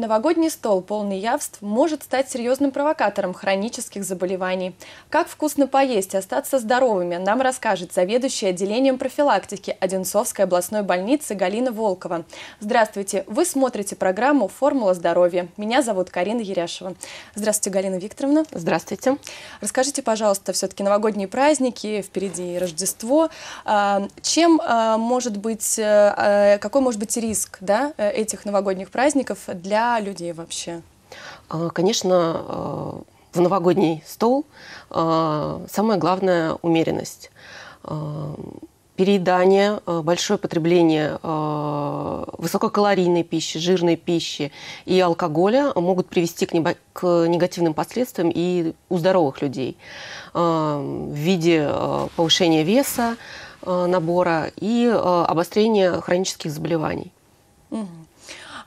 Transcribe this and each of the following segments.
Новогодний стол, полный явств, может стать серьезным провокатором хронических заболеваний. Как вкусно поесть и остаться здоровыми, нам расскажет заведующая отделением профилактики Одинцовской областной больницы Галина Волкова. Здравствуйте! Вы смотрите программу «Формула здоровья». Меня зовут Карина Еряшева. Здравствуйте, Галина Викторовна. Здравствуйте. Расскажите, пожалуйста, все-таки новогодние праздники, впереди Рождество. А, чем а, может быть, э, а, какой может быть риск да, э, этих новогодних праздников для людей вообще? А, конечно, а, в новогодний стол а, самое главное – умеренность. Переедание, большое потребление высококалорийной пищи, жирной пищи и алкоголя могут привести к негативным последствиям и у здоровых людей в виде повышения веса, набора и обострения хронических заболеваний.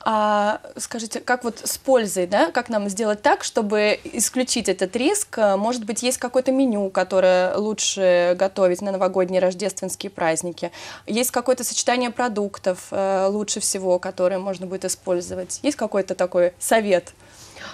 А, скажите, как вот с пользой, да, как нам сделать так, чтобы исключить этот риск? А, может быть, есть какое-то меню, которое лучше готовить на новогодние рождественские праздники? Есть какое-то сочетание продуктов э, лучше всего, которое можно будет использовать? Есть какой-то такой совет?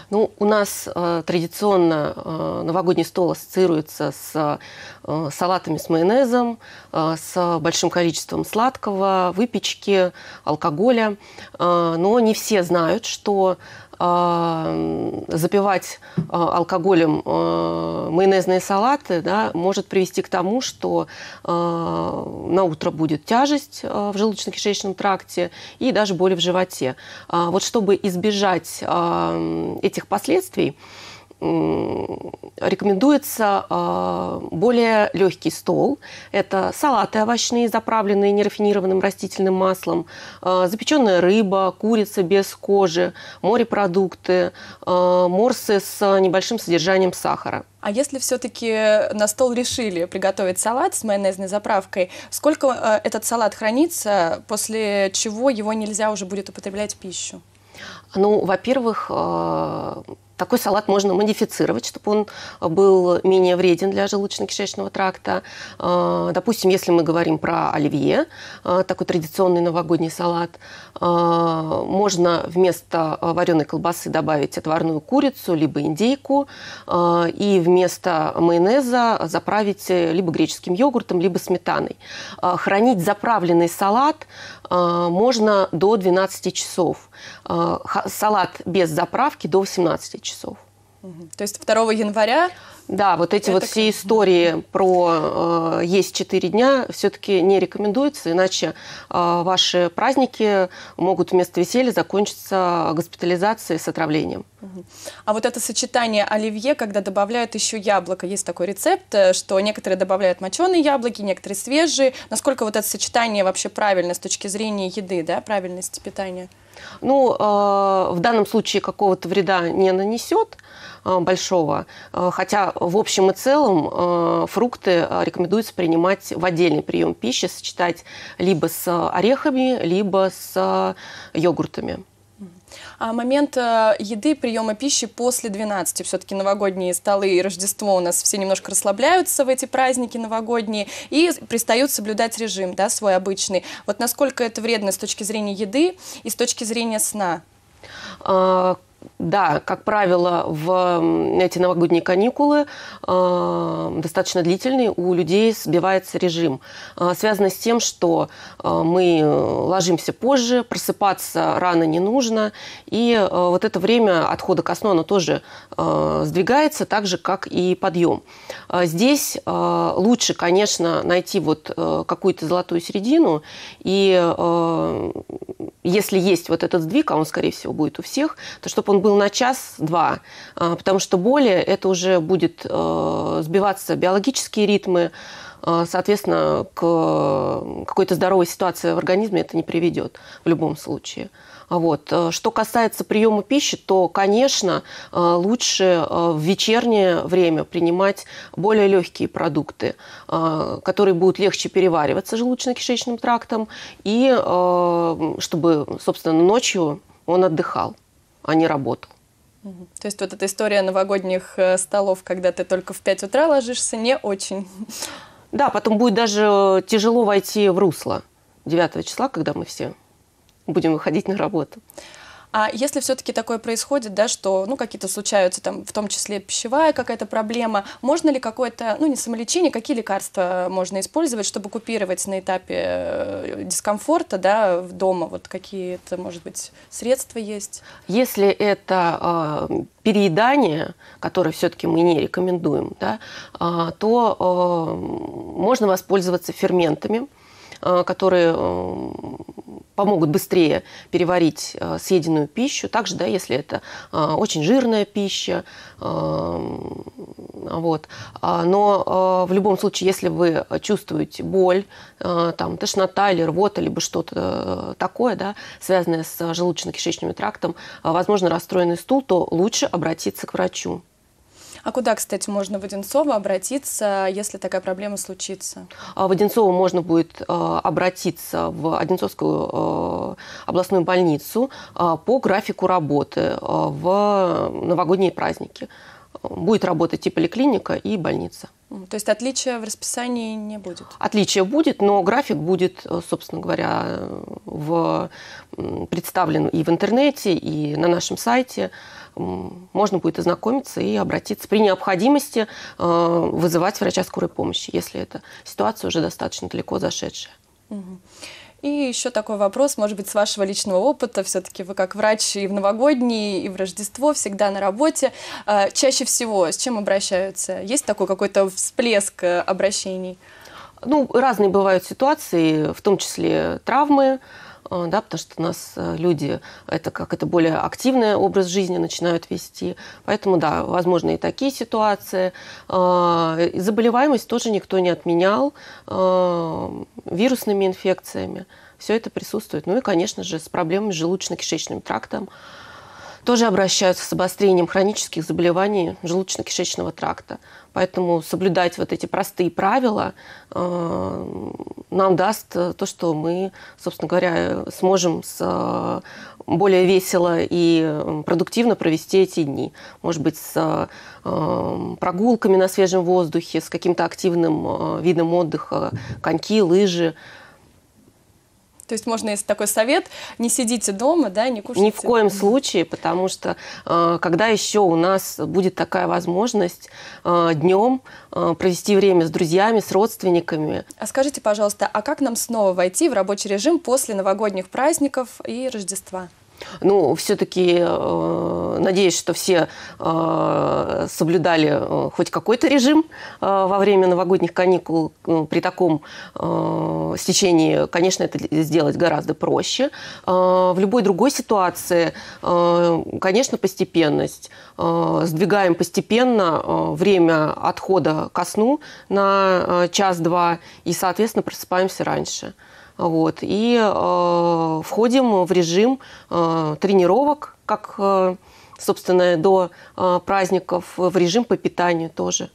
Ну, у нас э, традиционно э, новогодний стол ассоциируется с э, салатами с майонезом, э, с большим количеством сладкого, выпечки, алкоголя. Э, но не все знают, что а, запивать а, алкоголем а, майонезные салаты да, может привести к тому, что на утро будет тяжесть в желудочно-кишечном тракте и даже боли в животе. Вот чтобы избежать этих последствий, рекомендуется а, более легкий стол. Это салаты овощные, заправленные нерафинированным растительным маслом, а, запеченная рыба, курица без кожи, морепродукты, а, морсы с небольшим содержанием сахара. А если все-таки на стол решили приготовить салат с майонезной заправкой, сколько этот салат хранится, после чего его нельзя уже будет употреблять в пищу? Ну, во-первых, такой салат можно модифицировать, чтобы он э, был менее вреден для желудочно-кишечного тракта. А, допустим, если мы говорим про оливье, а, такой традиционный новогодний салат, а, можно вместо э, вареной колбасы добавить отварную курицу, либо индейку, и вместо майонеза заправить э, либо греческим йогуртом, либо сметаной. Хранить заправленный салат можно до 12 часов. Салат без заправки до 18 часов часов. То есть 2 января... Да, вот эти вот все истории про э, есть 4 дня все-таки не рекомендуются, иначе э, ваши праздники могут вместо веселья закончиться госпитализацией с отравлением. А вот это сочетание оливье, когда добавляют еще яблоко, есть такой рецепт, э, что некоторые добавляют моченые яблоки, некоторые свежие. Насколько вот это сочетание вообще правильно с точки зрения еды, да, правильности питания? Ну, э, в данном случае какого-то вреда не нанесет э, большого, э, хотя в общем и целом фрукты рекомендуется принимать в отдельный прием пищи, сочетать либо с орехами, либо с йогуртами. А момент э, еды, приема пищи после 12. Все-таки новогодние столы и Рождество у нас все немножко расслабляются в эти праздники новогодние и пристают соблюдать режим, да, свой обычный. Вот насколько это вредно с точки зрения еды и с точки зрения сна? А, да, как правило, в эти новогодние каникулы э, достаточно длительные, у людей сбивается режим. Э, связано с тем, что э, мы ложимся позже, просыпаться рано не нужно, и э, вот это время отхода ко сну, оно тоже э, сдвигается, так же, как и подъем. Э, здесь э, лучше, конечно, найти вот э, какую-то золотую середину, и э, если есть вот этот сдвиг, а он, скорее всего, будет у всех, то чтобы он был на час-два, а, потому что более это уже будет э, сбиваться биологические ритмы, а, соответственно, к какой-то здоровой ситуации в организме это не приведет в любом случае. Вот. Э, что касается приема пищи, то, конечно, э, лучше в вечернее время принимать более легкие продукты, которые будут легче перевариваться желудочно-кишечным трактом, и чтобы, собственно, ночью он отдыхал а не работал. То есть вот эта история новогодних э, столов, когда ты только в 5 утра ложишься, не очень. Да, потом будет даже э, тяжело войти в русло 9 числа, когда мы все будем выходить на работу. А если все-таки такое происходит, да, что ну, какие-то случаются, там, в том числе пищевая какая-то проблема, можно ли какое-то, ну не самолечение, какие лекарства можно использовать, чтобы купировать на этапе э, дискомфорта да, дома? Вот какие-то, может быть, средства есть? Если это э, переедание, которое все-таки мы не рекомендуем, да, э, то э, можно воспользоваться ферментами, которые помогут быстрее переварить э, съеденную пищу. Также, да, если это э, очень жирная пища. Эм, вот. А, но э, в любом случае, если вы чувствуете боль, там, тошнота или рвота, либо что-то такое, да, связанное с желудочно-кишечным трактом, возможно, расстроенный стул, то лучше обратиться к врачу. А куда, кстати, можно в Одинцово обратиться, если такая проблема случится? А, в Одинцово можно будет а, обратиться в Одинцовскую а, областную больницу по графику работы в новогодние праздники. Будет работать и поликлиника, и больница. То есть отличия в расписании не будет? Отличия будет, но график будет, э, собственно говоря, в, представлен и в интернете, и на нашем сайте можно будет ознакомиться и обратиться при необходимости э, вызывать врача скорой помощи, если эта ситуация уже достаточно далеко зашедшая. И еще такой вопрос, может быть, с вашего личного опыта. Все-таки вы как врач и в новогодние, и в Рождество всегда на работе. Э, чаще всего с чем обращаются? Есть такой какой-то всплеск э, обращений? Ну, разные бывают ситуации, в том числе травмы, Э, да, потому что у нас э, люди это как это более активный образ жизни начинают вести. Поэтому, да, возможно и такие ситуации. Э, заболеваемость тоже никто не отменял вирусными инфекциями. Все это присутствует. Ну и, конечно же, с проблемами с желудочно-кишечным трактом тоже обращаются с обострением хронических заболеваний желудочно-кишечного тракта. Поэтому соблюдать вот эти простые правила э, нам даст э, то, что мы, собственно говоря, сможем с, э, более весело и э, продуктивно провести эти дни. Может быть, с э, прогулками на свежем воздухе, с каким-то активным э, видом отдыха, коньки, лыжи – то есть можно есть такой совет, не сидите дома, да, не кушайте. Ни в коем случае, потому что э, когда еще у нас будет такая возможность э, днем э, провести время с друзьями, с родственниками. А скажите, пожалуйста, а как нам снова войти в рабочий режим после новогодних праздников и Рождества? Ну, все-таки э, надеюсь, что все э, соблюдали э, хоть какой-то режим э, во время новогодних каникул. Э, при таком э, стечении, конечно, это сделать гораздо проще. Э, в любой другой ситуации, э, конечно, постепенность. Э, сдвигаем постепенно э, время отхода ко сну на э, час-два и, соответственно, просыпаемся раньше. Вот. И э, входим в режим э, тренировок, как, э, собственно, до э, праздников, в режим по питанию тоже.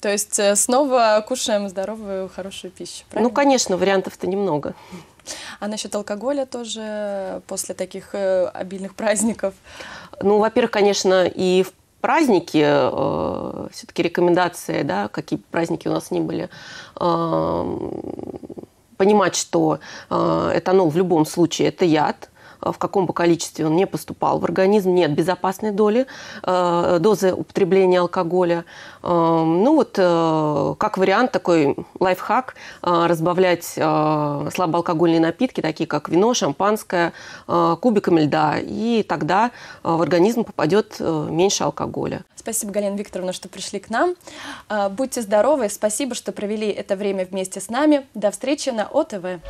То есть э, снова кушаем здоровую, хорошую пищу, ну, правильно? Ну, конечно, вариантов-то немного. А насчет алкоголя тоже после таких э, обильных праздников? Ну, во-первых, конечно, и в праздники, э, все-таки рекомендации, да, какие праздники у нас не были, э, понимать, что э, этанол в любом случае это яд, Э, в каком бы количестве он не поступал в организм, нет безопасной доли, э, дозы употребления алкоголя. Э, ну вот, как вариант, такой лайфхак, разбавлять слабоалкогольные напитки, такие как вино, шампанское, кубиками льда, и тогда в организм попадет меньше алкоголя. Спасибо, Галина Викторовна, что пришли к нам. Будьте здоровы, спасибо, что провели это время вместе с нами. До встречи на ОТВ.